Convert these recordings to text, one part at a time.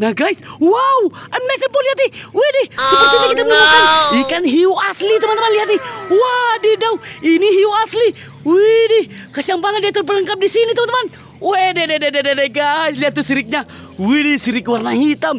Nah guys, wow, amazing pool lihat nih. Wih nih, oh, sepertinya kita menemukan no. ikan hiu asli teman-teman lihat nih. Wadidaw, ini hiu asli. Wih nih, kasihan banget dia terperangkap di sini teman-teman. Wih, deh, deh, deh, deh, guys, lihat tuh siriknya. Wih nih, sirik warna hitam.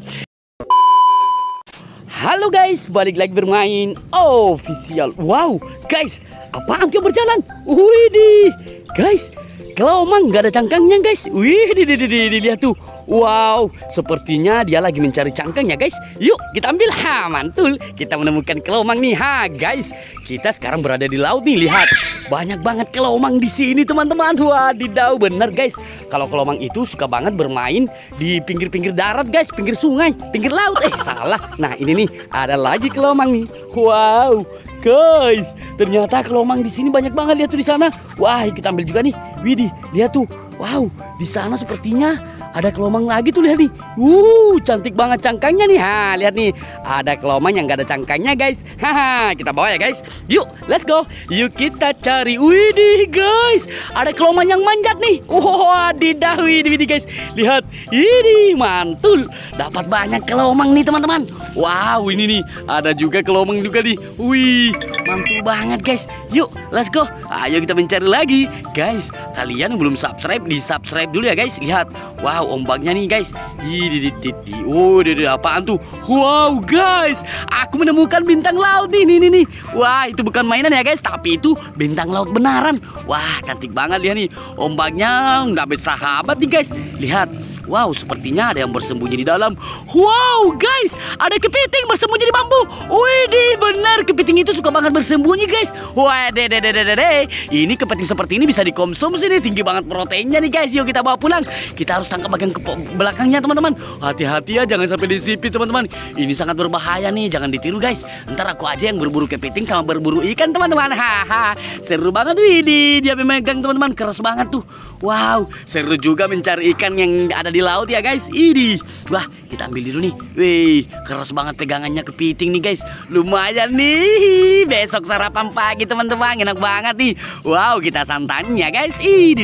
Halo guys, balik lagi bermain official. Wow, guys, apa kau berjalan? Wih, guys, kalau emang nggak ada cangkangnya guys. Wih, di, di, di, di, lihat tuh. Wow, sepertinya dia lagi mencari cangkangnya, guys. Yuk kita ambil ha mantul. Kita menemukan kelomang nih ha guys. Kita sekarang berada di laut nih lihat. Banyak banget kelomang di sini teman-teman. Wah, Wadidaw bener guys. Kalau kelomang itu suka banget bermain di pinggir-pinggir darat guys, pinggir sungai, pinggir laut. Eh salah. Nah ini nih ada lagi kelomang nih. Wow, guys. Ternyata kelomang di sini banyak banget lihat tuh di sana. Wah, kita ambil juga nih. Widih, lihat tuh. Wow, di sana sepertinya ada kelomang lagi tuh lihat nih. Wuh, cantik banget cangkangnya nih. Ha, lihat nih. Ada kelomang yang gak ada cangkangnya, guys. Haha, kita bawa ya, guys. Yuk, let's go. Yuk kita cari. Widih, guys. Ada kelomang yang manjat nih. Wah, didah widih, guys. Lihat. Ini mantul. Dapat banyak kelomang nih, teman-teman. Wow, ini nih. Ada juga kelomang juga nih. Wih, mantul banget, guys. Yuk, let's go. Ayo kita mencari lagi. Guys, kalian belum subscribe, di-subscribe dulu ya, guys. Lihat. Wow, Wow, ombaknya nih guys. Ididididi. Oh, dede apaan tuh? Wow, guys. Aku menemukan bintang laut nih, nih, nih, Wah, itu bukan mainan ya guys, tapi itu bintang laut benaran. Wah, cantik banget dia nih. Ombaknya nggak sahabat nih guys. Lihat, Wow, sepertinya ada yang bersembunyi di dalam. Wow, guys, ada kepiting bersembunyi di bambu. Widih, benar kepiting itu suka banget bersembunyi, guys. Wah, deh, deh, deh, deh, de. Ini kepiting seperti ini bisa dikonsumsi nih, tinggi banget proteinnya nih, guys. Yuk kita bawa pulang. Kita harus tangkap bagian belakangnya, teman-teman. Hati-hati ya, jangan sampai disipit, teman-teman. Ini sangat berbahaya nih, jangan ditiru, guys. Ntar aku aja yang berburu kepiting sama berburu ikan, teman-teman. Haha, seru banget, widih. Dia memegang, teman-teman, keras banget tuh. Wow, seru juga mencari ikan yang ada di laut ya guys. Ini, wah kita ambil dulu nih. Wih, keras banget pegangannya kepiting nih guys. Lumayan nih. Besok sarapan pagi teman-teman enak banget nih. Wow, kita santannya guys. Ini,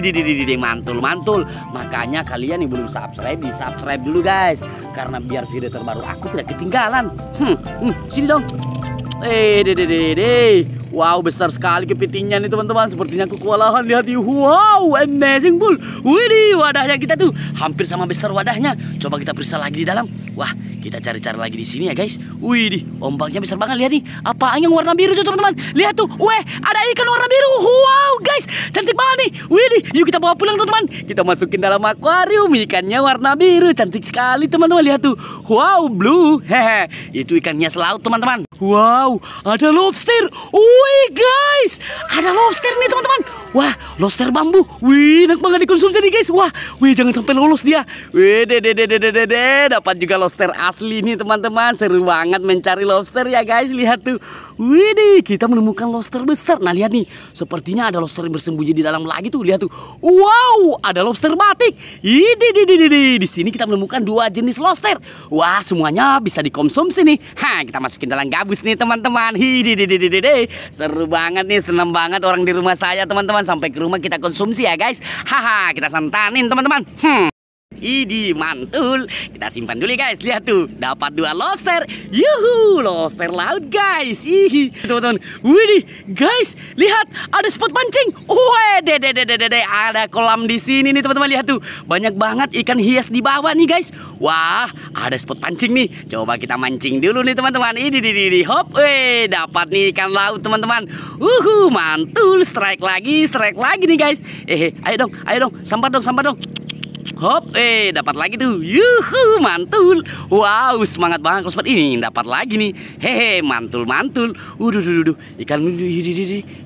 mantul, mantul. Makanya kalian yang belum subscribe, di subscribe dulu guys. Karena biar video terbaru aku tidak ketinggalan. Hmm, hmm sini dong. Eh, deh, deh, deh, deh. Wow, besar sekali kepitingnya nih teman-teman. Sepertinya aku kewalahan lihat hati. Wow, amazing bull. Widih, wadahnya kita tuh hampir sama besar wadahnya. Coba kita periksa lagi di dalam. Wah, kita cari-cari lagi di sini ya guys. Widih, ombaknya besar banget. Lihat nih, apaan yang warna biru tuh teman-teman. Lihat tuh, weh, ada ikan warna biru. Wow, guys, cantik banget nih. Widih, yuk kita bawa pulang teman-teman. Kita masukin dalam akuarium. Ikannya warna biru, cantik sekali teman-teman. Lihat tuh, wow, blue. Hehe, itu ikannya selaut teman-teman. Wow, ada lobster. Uh, Wih guys, ada lobster nih teman-teman. Wah, lobster bambu. Wih, enak banget dikonsumsi nih guys. Wah, wih jangan sampai lolos dia. Wih, deh deh deh deh deh deh. Dapat juga lobster asli nih teman-teman. Seru banget mencari lobster ya guys. Lihat tuh. Wih deh, kita menemukan lobster besar. Nah lihat nih, sepertinya ada lobster yang bersembunyi di dalam lagi tuh. Lihat tuh. Wow, ada lobster batik. Ih, deh deh deh deh. Di sini kita menemukan dua jenis lobster. Wah, semuanya bisa dikonsumsi nih. Ha, kita masukin dalam gabus nih teman-teman. Hi, deh deh deh deh. Seru banget nih, senang banget orang di rumah saya teman-teman sampai ke rumah kita konsumsi ya guys. Haha, kita santanin teman-teman. Hmm. Idi mantul. Kita simpan dulu guys. Lihat tuh, dapat dua lobster. Yuhu, lobster laut guys. Ih, teman-teman. Widih, guys, lihat ada spot pancing. Wede, de de de ada kolam di sini nih teman-teman. Lihat tuh, banyak banget ikan hias di bawah nih guys. Wah, ada spot pancing nih. Coba kita mancing dulu nih teman-teman. Ini, di, di, di, hop, eh, dapat nih ikan laut teman-teman. Uhu, mantul. Strike lagi, strike lagi nih guys. Eh, eh ayo dong, ayo dong, sampar dong, sampar dong. Hop, eh dapat lagi tuh. Yuhu, mantul. Wow, semangat banget sobat ini dapat lagi nih. Hehe, mantul mantul. Udah, udah, udah. Ikan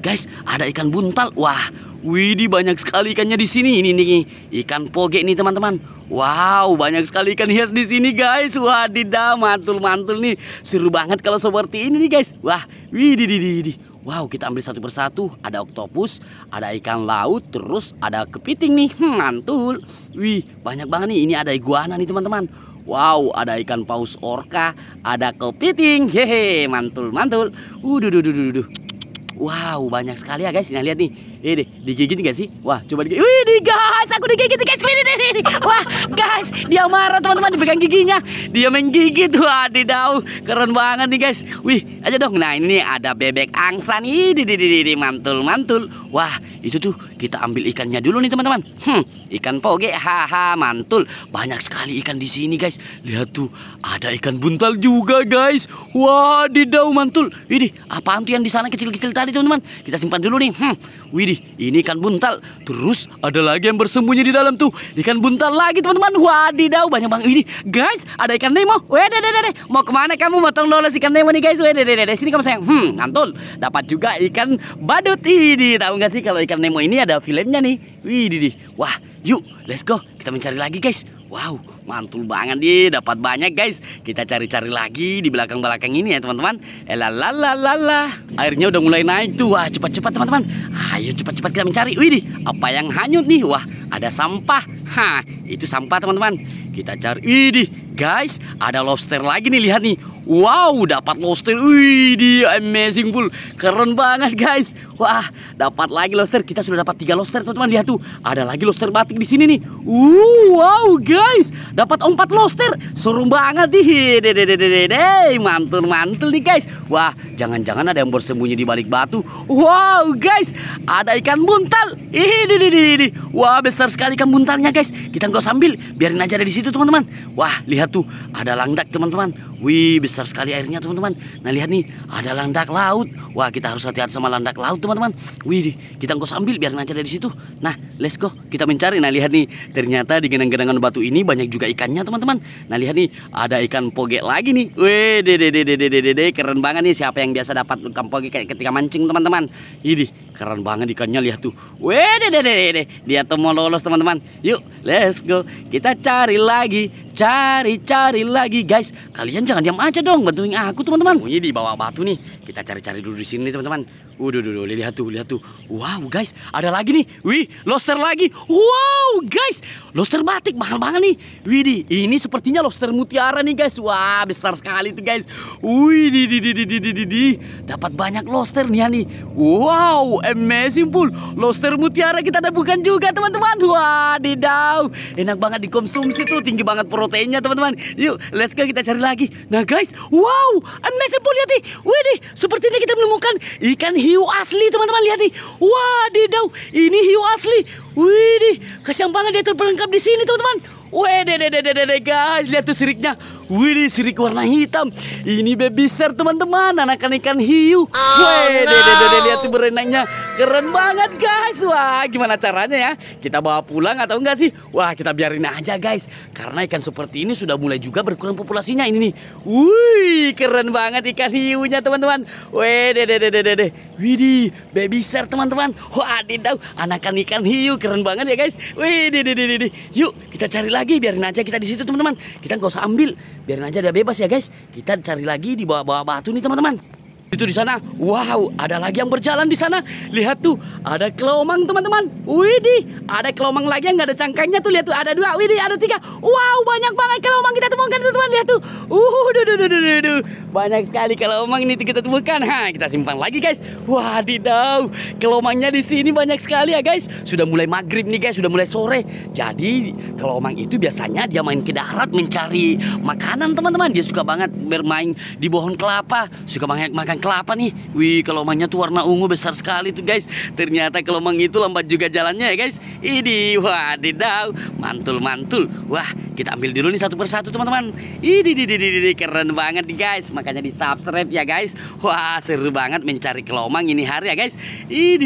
guys, ada ikan buntal. Wah, Widi banyak sekali ikannya di sini. Ini nih ikan poge nih teman-teman. Wow, banyak sekali ikan hias di sini guys. Wadidaw, mantul-mantul nih. Seru banget kalau seperti ini nih guys. Wah, widi, di di Wow, kita ambil satu persatu. Ada oktopus, ada ikan laut, terus ada kepiting nih. Hmm, mantul. Wih, banyak banget nih. Ini ada iguana nih, teman-teman. Wow, ada ikan paus orca, ada kepiting. Hehe, mantul, mantul. Uduh, duh, duh, duh, duh. Wow, banyak sekali ya guys. Nah, lihat nih ini eh, digigit gak sih? Wah, coba digigit. Wih, di guys, aku digigit guys. Ini, ini, Wah, guys, dia marah teman-teman dipegang giginya. Dia menggigit. Wah, didau. Keren banget nih guys. Wih, aja dong. Nah, ini ada bebek angsa nih. Di, di, di, di, mantul, mantul. Wah, itu tuh kita ambil ikannya dulu nih teman-teman. Hmm, ikan poge. Haha, mantul. Banyak sekali ikan di sini guys. Lihat tuh, ada ikan buntal juga guys. Wah, didau mantul. Ini apa tuh yang di sana kecil-kecil tadi teman-teman? Kita simpan dulu nih. Hmm, wih. Ini, ini ikan buntal. Terus ada lagi yang bersembunyi di dalam tuh. Ikan buntal lagi teman-teman. Wadidaw banyak banget ini. Guys, ada ikan Nemo. Wedeh, deh, deh. Mau kemana kamu tolong lolos ikan Nemo nih guys? Wedeh, deh, deh. Sini kamu sayang. Hmm, ngantul. Dapat juga ikan badut ini. Tahu nggak sih kalau ikan Nemo ini ada filenya nih. Wih, didih. Wah, Yuk, let's go. Kita mencari lagi, guys. Wow, mantul banget nih. Dapat banyak, guys. Kita cari-cari lagi di belakang-belakang ini ya, teman-teman. Elalalalala. Eh, Airnya udah mulai naik tuh. Wah, cepat-cepat, teman-teman. Ayo cepat-cepat kita mencari. Wih, apa yang hanyut nih? Wah, ada sampah Hah, itu sampah teman-teman. Kita cari. Widih, guys, ada lobster lagi nih lihat nih. Wow, dapat lobster. Widih, amazing full. Keren banget, guys. Wah, dapat lagi lobster. Kita sudah dapat tiga lobster, teman-teman. Lihat tuh, ada lagi lobster batik di sini nih. Uh, wow, guys. Dapat empat lobster. Seru banget nih. mantul-mantul nih, guys. Wah, jangan-jangan ada yang bersembunyi di balik batu. Wow, guys. Ada ikan buntal. Ih, Wah, besar sekali ikan buntalnya, guys guys. Kita nggak sambil, biarin aja ada di situ teman-teman. Wah, lihat tuh ada landak teman-teman. Wih, besar sekali airnya teman-teman. Nah, lihat nih, ada landak laut. Wah, kita harus hati-hati sama landak laut teman-teman. Wih, kita nggak sambil, biarin aja ada di situ. Nah, let's go. Kita mencari. Nah, lihat nih, ternyata di genangan-genangan batu ini banyak juga ikannya teman-teman. Nah, lihat nih, ada ikan poge lagi nih. Wih, dede dede dede dede keren banget nih siapa yang biasa dapat ikan poge ketika mancing teman-teman. Ini keren banget ikannya lihat tuh. Wih, dede dede dia tuh mau lolos teman-teman. Yuk, Let's go. Kita cari lagi, cari-cari lagi, guys. Kalian jangan diam aja dong, bantuin aku, teman-teman. Sembunyi di bawah batu nih. Kita cari-cari dulu di sini, teman-teman. Udah, udah, udah, lihat tuh, lihat tuh. Wow, guys, ada lagi nih. Wih, lobster lagi. Wow, guys, Lobster batik, mahal banget nih. Widi. ini sepertinya lobster mutiara nih guys. Wah, besar sekali tuh guys. Widih, di, di, di, di, di, di, di. Dapat banyak lobster nih, nih. Wow, amazing pool. Lobster mutiara kita bukan juga teman-teman. Wah, didau. Enak banget dikonsumsi tuh, tinggi banget proteinnya teman-teman. Yuk, let's go kita cari lagi. Nah guys, wow, amazing pul lihat nih. Widih, sepertinya kita menemukan ikan hiu asli teman-teman. Lihat nih. Wah, didau. Ini hiu asli. Widih, kasihan banget dia terperangkap di sini, teman-teman. Wede, dede, dede, guys, lihat tuh siriknya. Wih, sirik warna hitam. Ini baby shark teman-teman, anakan ikan hiu. Oh, Wih, no. deh lihat tuh berenangnya. Keren banget guys. Wah, gimana caranya ya? Kita bawa pulang atau enggak sih? Wah, kita biarin aja guys. Karena ikan seperti ini sudah mulai juga berkurang populasinya ini nih. Wih, keren banget ikan hiunya teman-teman. Wih, deh deh deh. Widih, baby shark teman-teman. Wah, didau anakan ikan hiu keren banget ya guys. Wih, deh deh deh. Yuk, kita cari lagi biarin aja kita di situ teman-teman. Kita nggak usah ambil biarin aja dia bebas ya guys kita cari lagi di bawah-bawah batu nih teman-teman itu di sana wow ada lagi yang berjalan di sana lihat tuh ada kelomang teman-teman widih ada kelomang lagi yang nggak ada cangkangnya tuh lihat tuh ada dua widih ada tiga wow banyak banget kelomang kita temukan teman-teman lihat tuh uh duh, duh, duh, duh, duh. Banyak sekali kalau omang ini kita temukan. Ha, kita simpan lagi guys. Wadidaw, kelomangnya di sini banyak sekali ya guys. Sudah mulai maghrib nih guys, sudah mulai sore. Jadi kalau omang itu biasanya dia main ke darat mencari makanan teman-teman. Dia suka banget bermain di pohon kelapa. Suka banyak makan kelapa nih. Wih, kelomangnya tuh warna ungu besar sekali tuh guys. Ternyata kelomang itu lambat juga jalannya ya guys. Ini wadidaw, mantul-mantul. Wah, kita ambil dulu nih satu persatu teman-teman. Ini di keren banget nih guys. Makanya di subscribe ya guys. Wah seru banget mencari kelomang ini hari ya guys. Ini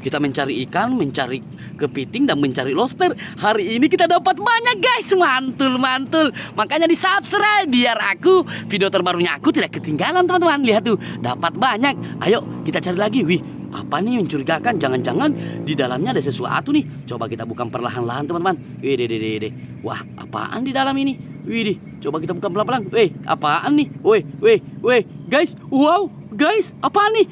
kita mencari ikan, mencari kepiting dan mencari lobster. Hari ini kita dapat banyak guys. Mantul mantul. Makanya di subscribe biar aku video terbarunya aku tidak ketinggalan teman-teman. Lihat tuh dapat banyak. Ayo kita cari lagi. Wih apa nih mencurigakan? Jangan-jangan di dalamnya ada sesuatu nih. Coba kita buka perlahan-lahan teman-teman. Wih, deh, deh, deh. Wah, apaan di dalam ini? Wih, deh. Coba kita buka pelan-pelan. Wih, apaan nih? Wih, wih, wih. Guys, wow, guys, apaan nih?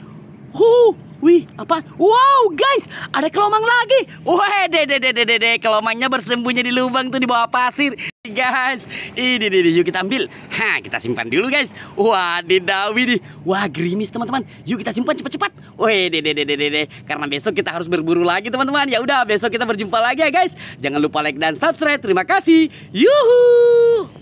Huh, Wih, apa? Wow, guys, ada kelomang lagi. Wah, deh, deh, deh, deh, deh, kelomangnya bersembunyi di lubang tuh di bawah pasir. Guys, ini deh, yuk kita ambil. Ha, kita simpan dulu, guys. Wah, didawi ini. Wah, gerimis teman-teman. Yuk kita simpan cepat-cepat. Wah, deh, deh, deh, deh, deh, karena besok kita harus berburu lagi, teman-teman. Ya udah, besok kita berjumpa lagi ya, guys. Jangan lupa like dan subscribe. Terima kasih. Yuhu.